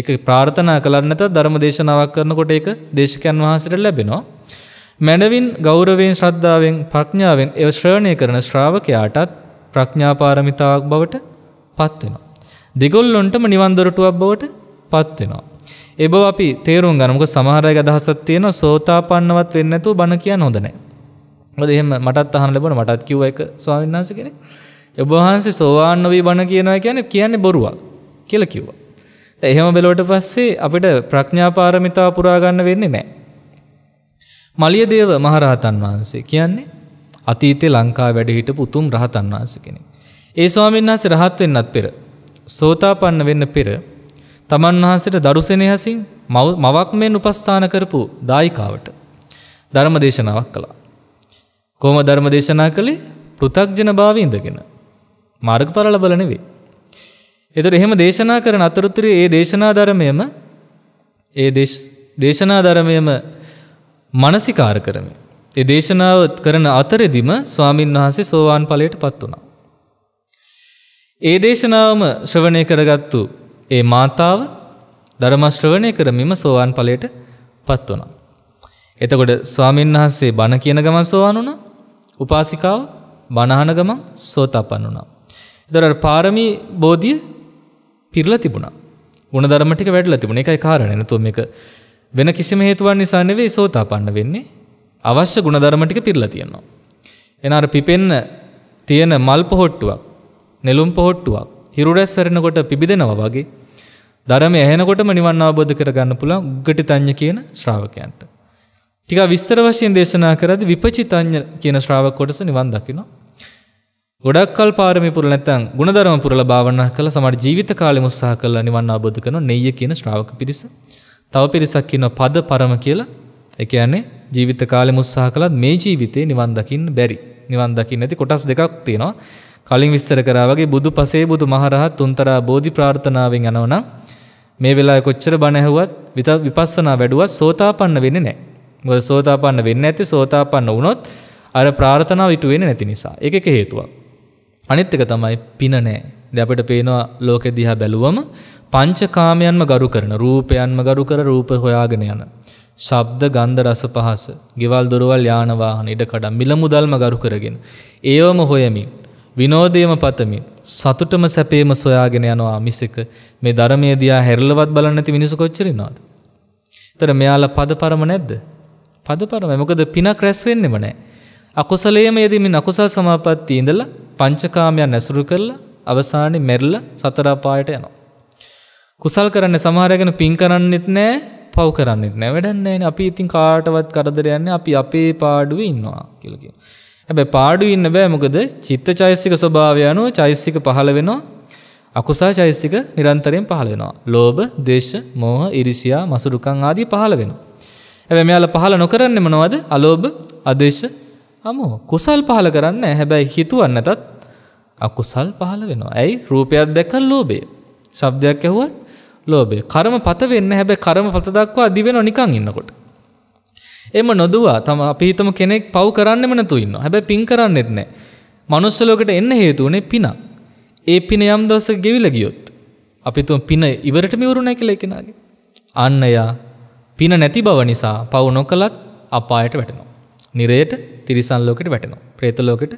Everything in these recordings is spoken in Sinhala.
ඒක ප්‍රාර්ථනා කළන්න නැත ධර්ම දේශනාවක් කරනකොට ඒක දේශකයන් වහන්සේට ලැබෙනවා. මැනවින් ගෞරවයෙන් ශ්‍රද්ධාවෙන් ප්‍රඥාවෙන් ඒ ශ්‍රවණය කරන ශ්‍රාවකයාටත් ප්‍රඥාපාරමිතාවක් බවට පත් වෙනවා. දෙගොල්ලොන්ටම නිවන් දොරටුවක් බවට පත් වෙනවා. ඒ බව අපි තේරුම් ගන්න. මොකද සමහර අයගේ අදහසක් තියෙනවා සෝතාපන්නවත් වෙන්නේ නැතුව බණ කියන්න හොඳ නැහැ. මොකද එහෙම මටත් අහන්න ලැබුණා මටත් කිව්ව එක ස්වාමීන් වහන්සේ කෙනෙක්. ඔබ වහන්සේ සෝවාන් නොවි බණ කියනවා කියන්නේ කියන්නේ බොරුවක් කියලා කිව්වා. එහෙම බැලුවට පස්සේ අපිට ප්‍රඥා පාරමිතා පුරා ගන්න වෙන්නේ නැහැ. මලියදේව මහරහතන් වහන්සේ කියන්නේ අතීතේ ලංකාව වැඩ හිටපු උතුම් රහතන් වහන්සේ කෙනෙක්. ඒ ස්වාමීන් වහන්සේ රහත් වෙන්නත් පෙර සෝතාපන්න වෙන්න පෙර තමන් වහන්සේට දරුසෙනෙහසින් මවක් මෙන් උපස්ථාන කරපු දායිකාවට ධර්ම දේශනාවක් කළා. කොහොම ධර්ම දේශනා කළේ? පෘථග්ජන භාවය ඉඳගෙන. මාර්ගඵල ලබල නෙවෙයි. එතට එහෙම දේශනා කරන අතරතුර ඒ දේශනා ධර්මයම ඒ දේශනා ධර්මයම මනසිකාර කරමින්. ඒ දේශනාව කරන අතරෙදිම ස්වාමීන් වහන්සේ සෝවාන් ඵලයට පත් වුණා. ඒ දේශනාවම ශ්‍රවණය කරගත්තු ඒ මාතාව ධර්ම ශ්‍රවණය කරමින්ම සෝවාන් ඵලයට පත් වුණා. එතකොට ස්වාමීන් වහන්සේ බණ කියන ගමන් සෝවාන් වුණා. උපාසිකාව බණහන ගමන් සෝතාපන්න වුණා. එතකොට පාරමී බෝධිය පිරල තිබුණ ගුණධර්මටික වැඩල තිබුණ එකයි කාරණය නැතුව මේක වෙන කිසිම හේතුවන් නිසා නෙවෙයි සෝතාපන්න වෙන්නේ අවශ්‍ය ගුණධර්මටික පිරලා තියෙනවා. එන අර පිපෙන්න තියෙන මල් පොහොට්ටුවක් නෙළුම් පොහොට්ටුවක් හිරුරැස් වෙරෙනකොට පිබිදෙනවා වගේ ධර්මය ඇහෙනකොටම නිවන් අවබෝධ කරගන්න පුළුවන් උග්ගටිතඤ්ඤ කියන ශ්‍රාවකයන්ට. ටිකක් විස්තර වශයෙන් දේශනා කරද්දී විපචිතඤ්ඤ කියන ශ්‍රාවක කොටස නිවන් දකිනවා. ගොඩක්කල් පාරමි පුරල නැත්නම් ಗುಣධර්ම පුරලා භාවනා කළා සමහර ජීවිත කාලෙම උත්සාහ කළා නිවන් අවබෝධ කරන නෙయ్య කියන ශ්‍රාවක පිරිස. තව පිරිසක් කියනවා පද පරම කියලා. ඒ කියන්නේ ජීවිත කාලෙම උත්සාහ කළත් මේ ජීවිතේ නිවන් දකින්න බැරි. නිවන් දකින්න ඇති කොටස් දෙකක් තියෙනවා. කලින් විස්තර කරා වගේ බුදු පසේ බුදු මහරහත් තුන්තරා බෝධි ප්‍රාර්ථනාවෙන් යනවනම් මේ වෙලාවේ කොච්චර බණ ඇහුවත් විපස්සනා වැඩුවත් සෝතාපන්න වෙන්නේ නැහැ. මොකද සෝතාපන්න වෙන්නේ නැති සෝතාපන්න වුණොත් අර ප්‍රාර්ථනාව ඉටු වෙන්නේ නැති නිසා. ඒකක හේතුවක්. අනිත් එක තමයි පින නැහැ. දැන් අපිට පේනවා ලෝකෙ දිහා බැලුවම පංචකාමයන්ම ගරු කරන රූපයන්ම ගරු කර රූප හොයාගෙන යන. ශබ්ද ගන්ධ රස පහස, ගෙවල් දොරවල් යාන වාහන ඉඩකඩම් මිල මුදල්ම ගරු කරගෙන ඒවම හොයමින් විනෝදයේම පතමින් සතුටම සැපේම සොයාගෙන යනවා මිසක මේ ධර්මයේ දිහා හැරිලවත් බලන්නේ නැති මිනිස්සු කොච්චර ඉනවද? ඒතර මෙයාලා පදපරම නැද්ද? පදපරමයි. මොකද පිනක් රැස් වෙන්නෙම නැහැ. අකුසලයේම යෙදීමින් අකුසල් සමාපත්තිය ඉඳලා පංචකාමයන් ඇසුරු කරලා අවසානයේ මැරිලා සතර අපායට යනවා. කුසල් කරන්නේ සමහර අයගෙන පින් කරන්නෙත් නැහැ, පව් කරන්නෙත් නැහැ. වැඩක් නැහැ. අපි ඉතින් කාටවත් කරදර යන්නේ අපි අපේ පාඩුවේ ඉන්නවා කියලා කියනවා. හැබැයි පාඩුවේ ඉන්න බෑ මොකද චිත්තචෛසික ස්වභාවය අනුව චෛසික පහළ වෙනවා. අකුසල චෛසික නිරන්තරයෙන් පහළ වෙනවා. ලෝභ, දේශ, මෝහ, iriසියා, මසුරුකම් ආදී පහළ වෙනවා. හැබැයි මෙයාලා පහළ නොකරන්නේ මොනවද? අලෝභ, අදේශ, අමෝ කුසල් පහල කරන්න හැබැයි හිතුවන්නතත් අකුසල් පහල වෙනවා. ඇයි රූපයක් දැකල් ලෝබේ. ශබ්දයක් ඇහුවත් ලෝබේ කරම පත වෙන්න හැබැ කරම පත දක්වා දිවෙන නිකං ඉන්නකොට. එම නොදවා තම අපිහිතම කෙනෙක් පව් කරන්නෙම නැතු ඉන්න හැබැ පින් කරන්න එත්නෑ මනුස්සලෝකට එන්න හේතුවනේ පිනක්. ඒ පින යම් දවස ගෙවිල ගියොත්. අපි තුම පින ඉවරට මිවරුණැ කළ එකෙනගේ. අන්න එයා පින නැති බව නිසා පවු නොකළත් අපායට වැටනවා. නිරයට තිරිසන් ලෝකෙට වැටෙනවා. ප්‍රේත ලෝකෙට.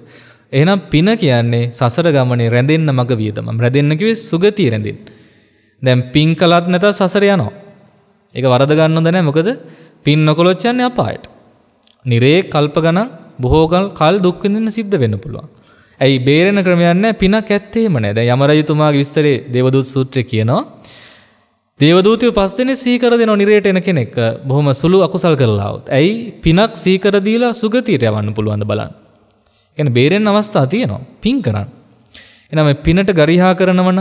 එහෙනම් පින කියන්නේ සසර ගමනේ රැඳෙන්න මග වියදමක්. රැඳෙන්න කිව්වේ සුගතිය රැඳෙන්න. දැන් පින් කළත් නැතත් සසර යනවා. ඒක වරද ගන්න හොඳ නැහැ. මොකද පින් නොකළොත් යන්නේ අපායට. නිරේ කල්ප ගණන් බොහෝ කල් දුක් විඳින්න සිද්ධ වෙන්න පුළුවන්. ඇයි බේරෙන ක්‍රමයක් නැහැ. පිනක් ඇත්තේම නැහැ. දැන් යමරජතුමාගේ විස්තරේ දේවදූත සූත්‍රය කියනවා. දේවදූතිය පස්දෙන සීකර දෙන නිරයට එන කෙනෙක් බොහොම සුළු අකුසල් කරලාවත්. ඇයි පිනක් සීකරදීලා සුගතියට යවන්න පුළුවන්ද බලන්න. එන බේරෙන් අවස්ථා තියනවා පින් කරන්න. එනම පිනට ගරිහා කරනවන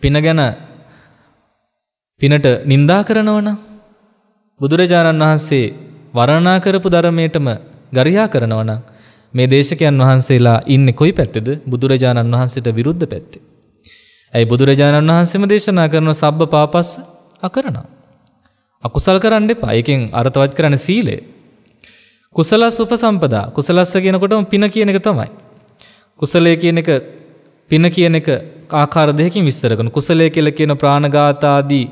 පින ගැන පිනට නින්දා කරනවන බුදුරජාණන් වහන්සේ වරණා කරපු ධර්මයටම ගරිහා කරනවන මේ දේශකයන් වහන්සේලා ඉන්නේ කොයි පැත්තේද බුදුරජාණන් වහන්සේට විරුද්ධ පැත්තේ ඇයි බුදුරජාණන් වහන්සේම දේශනා කරන සබ්බ පාපස්ස අකරනවා. අකුසල් කරන්න එපා. ඒකෙන් අර්ථවත් කරන සීලය. කුසලස් උපසම්පදා. කුසලස්ස කියනකොටම පින කියන එක තමයි. කුසලය කියන එක පින කියන එක ආකාර දෙකකින් විස්තර කරනවා. කුසලය කියලා කියන ප්‍රාණඝාත ආදී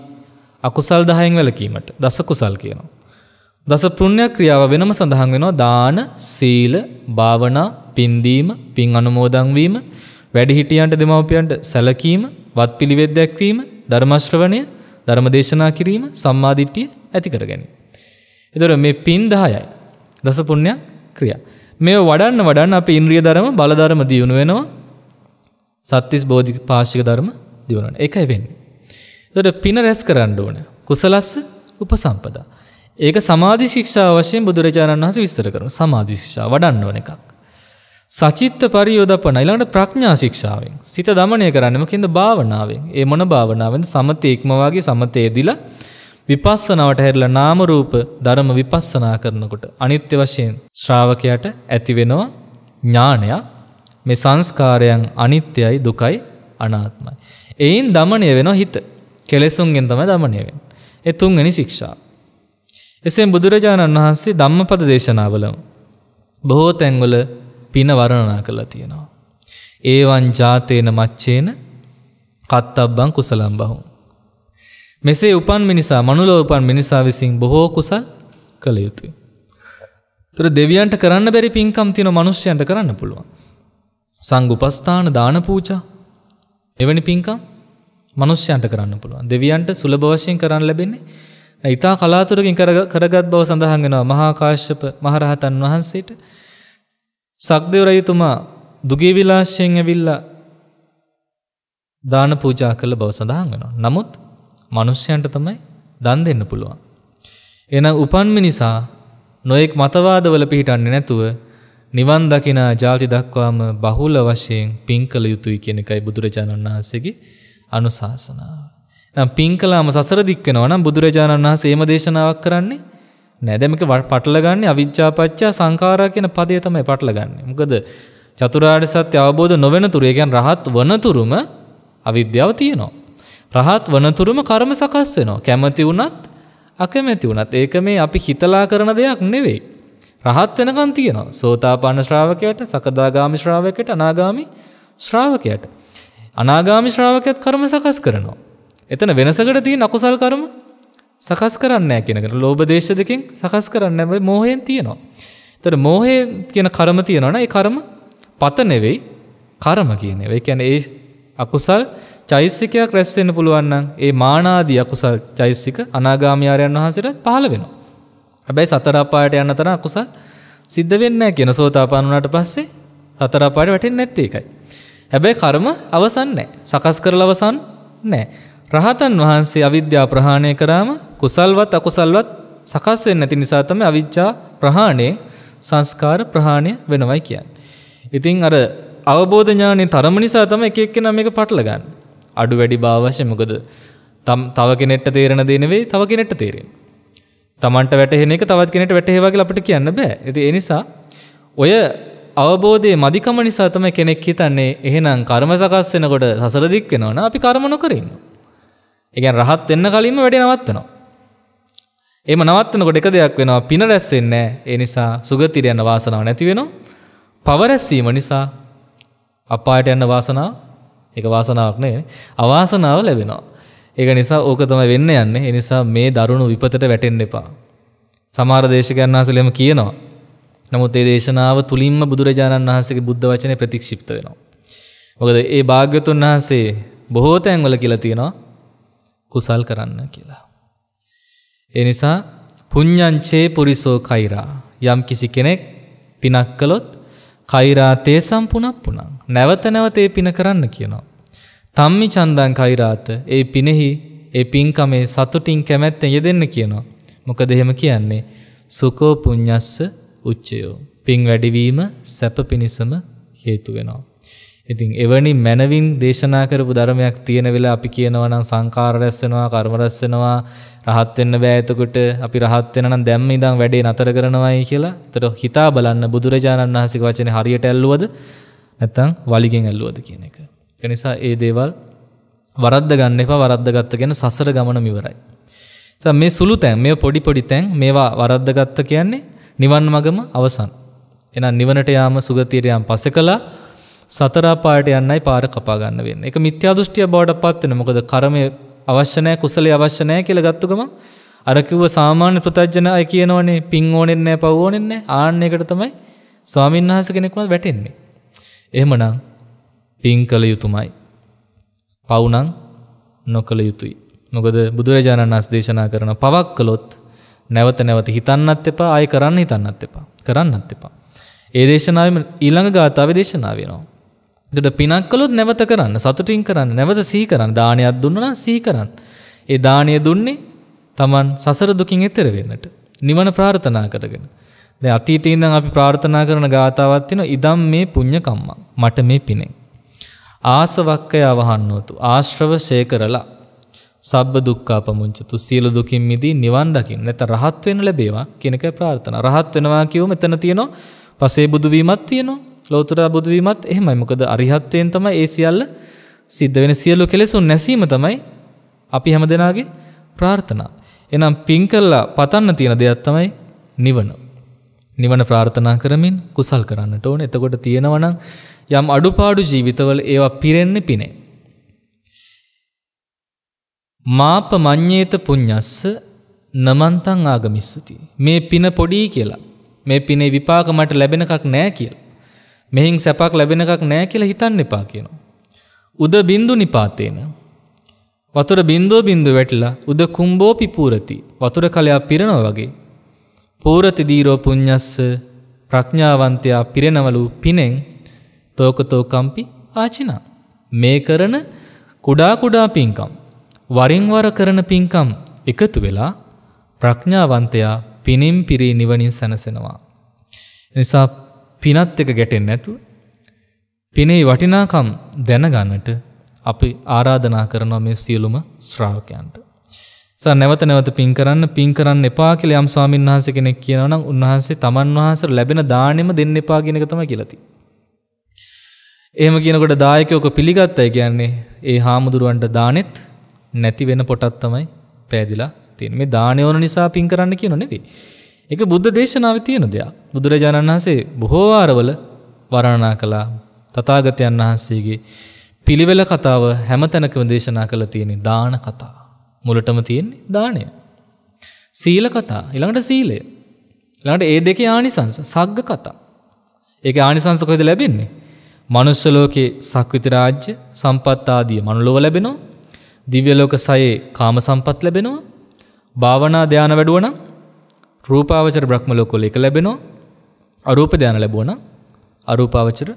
අකුසල් 10න් වැළකීමට දස කුසල් කියනවා. දස පුණ්‍ය ක්‍රියාව වෙනම සඳහන් වෙනවා. දාන, සීල, භාවනා, පින්දීම, පින් අනුමෝදන් වීම, වැඩිහිටියන්ට දෙමව්පියන්ට සැලකීම, වත්පිළිවෙත් දැක්වීම, ධර්මශ්‍රවණය, ධර්මදේශනා කිරීම, සම්මාදිට්ඨිය ඇති කර ගැනීම. එතකොට මේ පින් 10යි. දස පුණ්‍යයක් ක්‍රියා. මේව වඩන්න වඩන්න අපේ ඉන්ද්‍රිය ධර්ම බල ධර්ම දියුණු වෙනවා. සත්‍තිස් බෝධි පාශික ධර්ම දියුණු වෙනවා. ඒකයි වෙන්නේ. එතකොට පින රැස් කරන්න ඕන. කුසලස්ස උපසම්පදා. ඒක සමාධි ශික්ෂා වශයෙන් බුදුරජාණන් වහන්සේ විස්තර කරනවා. සමාධි ශික්ෂා වඩන්න ඕන එකක්. සචිත්ත පරියෝදපන ඊළඟට ප්‍රඥා ශික්ෂාවෙන් සිත දමණය කරන්නේ මොකෙන්ද භාවනාවෙන් ඒ මොන භාවනාවෙන්ද සමතේ ඉක්මවාගේ සමතේදීලා විපස්සනාවට හැරිලා නාම රූප ධර්ම විපස්සනා කරනකොට අනිත්‍ය වශයෙන් ශ්‍රාවකයාට ඇති වෙනවා ඥානය මේ සංස්කාරයන් අනිත්‍යයි දුකයි අනාත්මයි එයින් දමණය වෙනවා හිත කෙලෙසුන්ගෙන් තමයි දමණය වෙන්නේ ඒ තුන්වෙනි ශික්ෂා එසේම බුදුරජාණන් වහන්සේ ධම්මපද දේශනාවලම බොහෝ තැන්වල පින වරණනා කරලා තියෙනවා. ඒවන් ජාතේන මච්චේන කත්තබ්බං කුසලම් බහු. මෙසේ උපන් මිනිසා මනුලෝ උපන් මිනිසා විසින් බොහෝ කුසල් කළ යුතුයි. තුර දෙවියන්ට කරන්න බැරි පින්කම් තියෙන මනුෂ්‍යයන්ට කරන්න පුළුවන්. සංගුපස්ථාන දාන පූජා එවැනි පින්කම් මනුෂ්‍යයන්ට කරන්න පුළුවන්. දෙවියන්ට සුලභ වශයෙන් කරන්න ලැබෙන්නේ ඊතා කලාතුරකින් කරගත් බව සඳහන් වෙනවා මහා කාශ්‍යප මහ රහතන් වහන්සේට සක්දෙව රජතුමා දුගේ විලාශයෙන් ඇවිල්ලා දාන පූජා කළ බව සඳහන් වෙනවා. නමුත් මිනිස්යන්ට තමයි දන් දෙන්න පුළුවන්. එහෙනම් උපන්ම නිසා නොඑක් මතවාදවල පිහිටන්නේ නැතුව නිවන් දකිනා ජාති දක්වාම බහුල වශයෙන් පින් කළ යුතුයි කියන එකයි බුදුරජාණන් වහන්සේගේ අනුශාසනාව. නම් පින් කළාම සසර දික් වෙනවා නම් බුදුරජාණන් වහන්සේ එහෙම දේශනාවක් කරන්නේ නැදැමක පටලගන්නේ අවිච්චාපච්චා සංකාරා කියන පදේ තමයි පටලගන්නේ. මොකද චතුරාර්ය සත්‍ය අවබෝධ නොවන තුරු, ඒ කියන්නේ රහත් වනතුරුම අවිද්‍යාව තියෙනවා. රහත් වනතුරුම කර්ම සකස් වෙනවා. කැමති වුණත් අකමැති වුණත් ඒක මේ අපි හිතලා කරන දෙයක් නෙවෙයි. රහත් වෙනකන් තියෙනවා. සෝතාපන්න ශ්‍රාවකයාට, සකදාගාමි ශ්‍රාවකයාට, අනාගාමි ශ්‍රාවකයාට. අනාගාමි ශ්‍රාවකයාත් කර්ම සකස් කරනවා. එතන වෙනසකට තියෙන අකුසල් කර්ම සකස් කරන්න කියෙනකට ලෝබදේශ දෙකින් සකස් කරන්න ඇබයි මෝහයෙන් තියෙනවා. තොට මෝහය කියන කරම තියෙනවන ඒ කරම පතනෙවෙයි කරම කියන ඒ කියැන ඒ අකුසල් චෛසිකයක් රැස්වෙන්න පුළුවන්නම් ඒ මානාදී අකුසල් චෛසික අනාගාමියාරයන් වහන්සට පහළ වෙනවා. හැබැයි සතරාපායට යන්න තර අකුසල් සිද්ධ වෙන්න කියෙන සෝතාපානුනට පස්සේ සතරාපාට වැටෙන් නැත්තේ එකයි. හැබැයි කරම අවසන් නෑ සකස් කරලවසන් නෑ රහතන් වහන්සේ අවිද්‍යා ප්‍රහාණය කරාම කුසල්වත් අකුසල්වත් සකස් වෙන්නේ නැති නිසා තමයි අවිජ්ජා ප්‍රහාණය සංස්කාර ප්‍රහාණය වෙනවයි කියන්නේ. ඉතින් අර අවබෝධ ඥානේ තරම නිසා තමයි එක එක්කෙනා මේක පටල ගන්න. අඩු වැඩි බව අවශ්‍ය මොකද? තම් තව කෙනෙක්ට තේරෙන දේ නෙවෙයි තව කෙනෙක්ට තේරෙන්නේ. Tamanට වැටහෙන එක තවත් කෙනෙක්ට වැටහෙවා කියලා අපිට කියන්න බෑ. ඉතින් ඒ නිසා ඔය අවබෝධයේ මදිකම නිසා තමයි කෙනෙක් හිතන්නේ එහෙනම් කර්ම සකස් වෙනකොට සසර දික් වෙනවා නම් අපි කර්ම නොකර ඉන්නවා. එකන් රහත් වෙන්න කලින්ම වැඩේ නවත්තනවා. එහෙම නවත්තනකොට එක දෙයක් වෙනවා පින රැස් වෙන්නේ ඒ නිසා සුගතියට යන වාසනාව නැති වෙනවා. පව රැස්වීම නිසා අපායට යන වාසනාව ඒක වාසනාවක් නෙවෙයි. අවාසනාව ලැබෙනවා. ඒක නිසා ඕක තමයි වෙන්න යන්නේ. ඒ නිසා මේ දරුණු විපතට වැටෙන්න එපා. සමහර දේශකයන් වහන්සේලෙම කියනවා. නමුත් ඒ දේශනාව තුලින්ම බුදුරජාණන් වහන්සේගේ බුද්ධ වචනේ ප්‍රතික්ෂිප්ත වෙනවා. මොකද ඒ භාග්‍යතුන් වහන්සේ බොහෝ තැන්වල කියලා තියෙනවා කුසල් කරන්න කියලා. එනිසා පුං්ඥංචේ පුරිසෝ කයිරා යම් කිසි කෙනෙක් පිනක් කළොත් කයිරාතේ සම්පුනක් පුනම් නැවත නැවතේ පින කරන්න කියනවා. තම්මි චන්දන් කයිරාත ඒ පිනෙහි ඒ පින්කමේ සතුටින් කැමැත්තෙන් යෙදෙන්න කියනවා. මොකද එහෙම කියන්නේ සුකෝ පුං්ඥස්ස උච්චයෝ. පින් වැඩිවීම සැප පිණිසම හේතු වෙනවා. ඉතින් එවැනි මනවින් දේශනා කරපු ධර්මයක් තියෙන වෙලාව අපි කියනවා නම් සංකාර රැස් වෙනවා කර්ම රැස් වෙනවා රහත් වෙන්න බෑ එතකොට අපි රහත් වෙන නම් දැම්ම ඉඳන් වැඩේ නතර කරනවායි කියලා. ඒතර හිතා බලන්න බුදුරජාණන් වහන්සේගේ වචනේ හරියට ඇල්ලුවද නැත්නම් වලිගෙන් ඇල්ලුවද කියන එක. ඒ නිසා ඒ දේවල් වරද්ද ගන්න එපා වරද්දගත්ත කියන්නේ සසර ගමනම ඉවරයි. ඉතින් මේ සුළු තැන් මේ පොඩි පොඩි තැන් මේවා වරද්දගත්ත කියන්නේ නිවන් මගම අවසන්. එහෙනම් නිවනට යාම සුගතියට යාම පස්සේ කළා සතරාපායට යන්නයි පාර කපාගන්න වෙන්න එක මිත්‍යාදෘෂ්ටිය බවට පත්වෙන මොකද කරමය අවශ්‍යනය කුසලේ අවශ්‍යනය කියල ගත්තුකම අරකිව්ව සාමාන්‍ය ප්‍රතජ්ජන අය කියනවනේ පින් ඕනෙන්නෑ පවෝනෙන්නේ ආන්‍යකට තමයි ස්වාමීන් වහස කෙනෙකුත් වැටෙන්නේ. එහෙමනම් පින් කළ යුතුමයි. පවුනං නොකළ යුතුයි. මොකද බුදුරජාණන් අස් දේශනා කරන පවක් කළොත් නැවත නැවත හිතන්නත් එපා ආය කරන්න හිතන්නත් එපා කරන්නත් එපා. ඒ දේශනාවම ඊළඟ ගාථාව දේශනාවෙනවා. එතකොට පිනක් කළොත් නැවත කරන්න සතුටින් කරන්න නැවත සී කරන්න දානයක් දුන්නා සී කරන්න. ඒ දානය දුන්නේ Taman සසර දුකින් එතෙර වෙන්නට නිවන ප්‍රාර්ථනා කරගෙන. දැන් අතීතේ ඉඳන් අපි ප්‍රාර්ථනා කරන ගාතාවක් තියෙනවා ඉදම් මේ පුඤ්ඤ කම්මං මට මේ පිනෙන්. ආසවක්කය අවහන්නෝතු ආශ්‍රව ශේ කරලා සබ්බ දුක්ඛාපමුංචතු සියලු දුකින් මිදී නිවන් දකින්න නැත්නම් රහත් වෙන්න ලැබේවා කියන එක ප්‍රාර්ථනා. රහත් වෙනවා කියුව මෙතන තියෙනවා පසේ බුදු වීමක් තියෙනවා. ලෝතර බුදුවීමත් එහෙමයි. මොකද අරිහත්වයෙන් තමයි ඒ සියල්ල සිද්ධ වෙන සියලු කෙලෙසුන් නැසීම තමයි අපි හැමදෙනාගේ ප්‍රාර්ථනා. එහෙනම් පින් කළා පතන්න තියෙන දෙයක් තමයි නිවන. නිවන ප්‍රාර්ථනා කරමින් කුසල් කරන්නට ඕන. එතකොට තියෙනවා යම් අඩුපාඩු ජීවිතවල ඒවා පිරෙන්නේ පිනේ. මාප මඤ්ඤේත පුඤ්ඤස්ස නමන්තං ආගමිස්සති. මේ පින පොඩි කියලා. මේ පිනේ විපාක මට ලැබෙනකක් නෑ කියලා. මෙහින් සැපක් ලැබෙන එකක් නෑ කියලා හිතන්න එපා කියනවා. උද බින්දු නිපාතේන. වතුර බින්දෝ බින්දු වැටිලා උද කුම්බෝ පිපූරති. වතුර කලයා පිරෙනවා වගේ. පූරති දීරෝ පුඤ්ඤස්ස ප්‍රඥාවන්තයා පිරෙනවලු පිනෙන් තෝකතෝ කම්පි ආචිනා. මේ කරන කුඩා කුඩා පින්කම් වරින් වර කරන පින්කම් එකතු වෙලා ප්‍රඥාවන්තයා පිනින් පිරී නිවනින් සැනසෙනවා. නිසා පිනත් එක ගැටෙන් නැතුව පිනේ වටිනාකම් දැනගන්නට අපි ආරාධනා කරනවා මේ සියලුම ශ්‍රාවකයන්ට. සා නැවත නැවත පින් කරන්න පින් කරන්න එපා කියලා යම් ස්වාමීන් වහන්සේ කෙනෙක් කියනවා නම් උන්වහන්සේ තමන් වහන්සේට ලැබෙන දාණයම දෙන්න එපා කියන එක තමයි කියලා තියෙන්නේ. එහෙම කියනකොට දායකයෝක පිළිගත්තයි කියන්නේ ඒ හාමුදුරුවන්ට දානෙත් නැති වෙන පොටක් තමයි පෑදිලා තියෙන්නේ. මේ දාණය ඕන නිසා පින් කරන්න කියන නෙවෙයි. එක බුද්ධ දේශනාව තියෙන දෙයක්. බුදුරජාණන් වහන්සේ බොහෝවාරවල වරණනා කළා තතාගතයන් වහන්සේගේ පිළිවෙල කතාව හැම තැනකම දේශනා කළ තියෙන දාන කතා. මුලටම තියෙන්නේ දානය. සීල කතා ඊළඟට සීලය. ඊළඟට ඒ දෙකේ ආනිසංස සග්ග කතා. ඒකේ ආනිසංස කොහෙද ලැබෙන්නේ? මනුස්ස ලෝකේ සක්විති රාජ්‍ය සම්පත් ආදී මනුලොව ලැබෙනවා. දිව්‍ය ලෝක සයේ කාම සම්පත් ලැබෙනවා. භාවනා ධානය වැඩුවා නම් රූපාවචර බ්‍රහ්ම ලෝකවල එක ලැබෙනවා. අරූප ධානය ලැබුණා නම් අරූපාවචර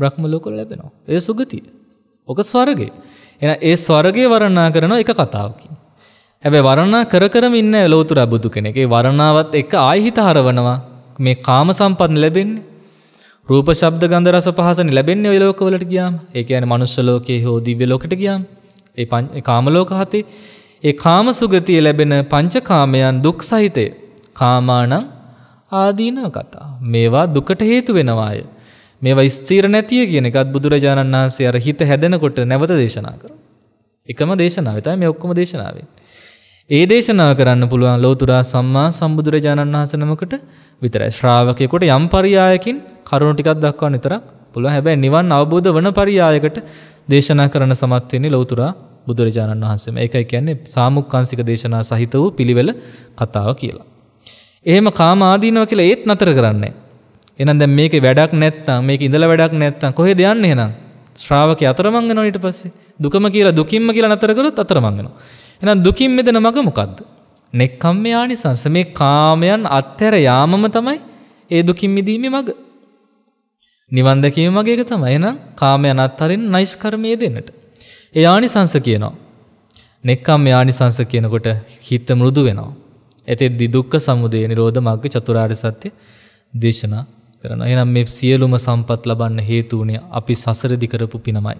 බ්‍රහ්ම ලෝකවල ලැබෙනවා. ඒ සුගතිය. ඔක ස්වර්ගය. එහෙනම් ඒ ස්වර්ගය වර්ණනා කරන එක කතාවකින්. හැබැයි වර්ණනා කර කරම ඉන්න ලෞතර බුදු කෙනෙක්. ඒ වර්ණනාවත් එක ආයිහිත හරවනවා. මේ කාම සම්පන්න ලැබෙන්නේ රූප ශබ්ද ගන්ධ රස පහසන ලැබෙන්නේ ඔය ලෝකවලට ගියාම. ඒ කියන්නේ මනුෂ්‍ය ලෝකයේ හෝ දිව්‍ය ලෝකෙට ගියාම. ඒ කාම ලෝක හතේ ඒ කාම සුගතිය ලැබෙන පංචකාමයන් දුක් සහිතේ කාමානං ආදීනව කතා. මේවා දුකට හේතු වෙනවාය. මේවා ස්ථීර නැතිය කියන එකත් බුදුරජාණන් වහන්සේ අර හිත හැදෙනකොට නැවත දේශනා කරා. එකම දේශනාව තමයි මේ ඔක්කොම දේශනාවෙන්. ඒ දේශනා කරන්න පුළුවන් ලෞතුරා සම්මා සම්බුදුරජාණන් වහන්සේ නමකට විතරයි. ශ්‍රාවකයෙකුට යම් පරියායකින් කරුණු ටිකක් දක්වන්න විතරක් පුළුවන්. හැබැයි නිවන් අවබෝධ වන පරියායකට දේශනා කරන සමත් වෙන්නේ ලෞතුරා බුදුරජාණන් වහන්සේම. ඒකයි කියන්නේ සාමුක්කාංශික දේශනා සහිත වූ පිළිවෙල කතාව කියලා. එහෙම කාම ආදීනව කියලා ඒත් නතර කරන්නේ. එහෙනම් දැන් මේකේ වැඩක් නැත්තම් මේක ඉඳලා වැඩක් නැත්තම් කොහෙද යන්නේ එහෙනම්? ශ්‍රාවකයා අතරමං වෙනවා ඊට පස්සේ. දුකම කියලා දුකින්ම කියලා නතර කරොත් අතරමං වෙනවා. එහෙනම් දුකින් මෙදෙන මඟ මොකද්ද? නෙක්ඛම්මයානිසංස මේ කාමයන් අත්හැර යාමම තමයි ඒ දුකින් මිදීමේ මඟ. නිවන් දැකීම මගේ එක තමයි. එහෙනම් කාමයන් අත්හරින්න නයිස් කර්මයේ දෙන්නට. ඒ ආනිසංස කියනවා. නෙක්ඛම්මයානිසංස කියනකොට හිත මෘදු වෙනවා. ඇතෙද්දි දුක්ඛ සමුදය නිරෝධ මාර්ග චතුරාර්ය සත්‍ය දේශනා කරනවා. එහෙනම් මේ සියලුම සම්පත් ලබන්න හේතු උනේ අපි සසරදි කරපු පිනමයි.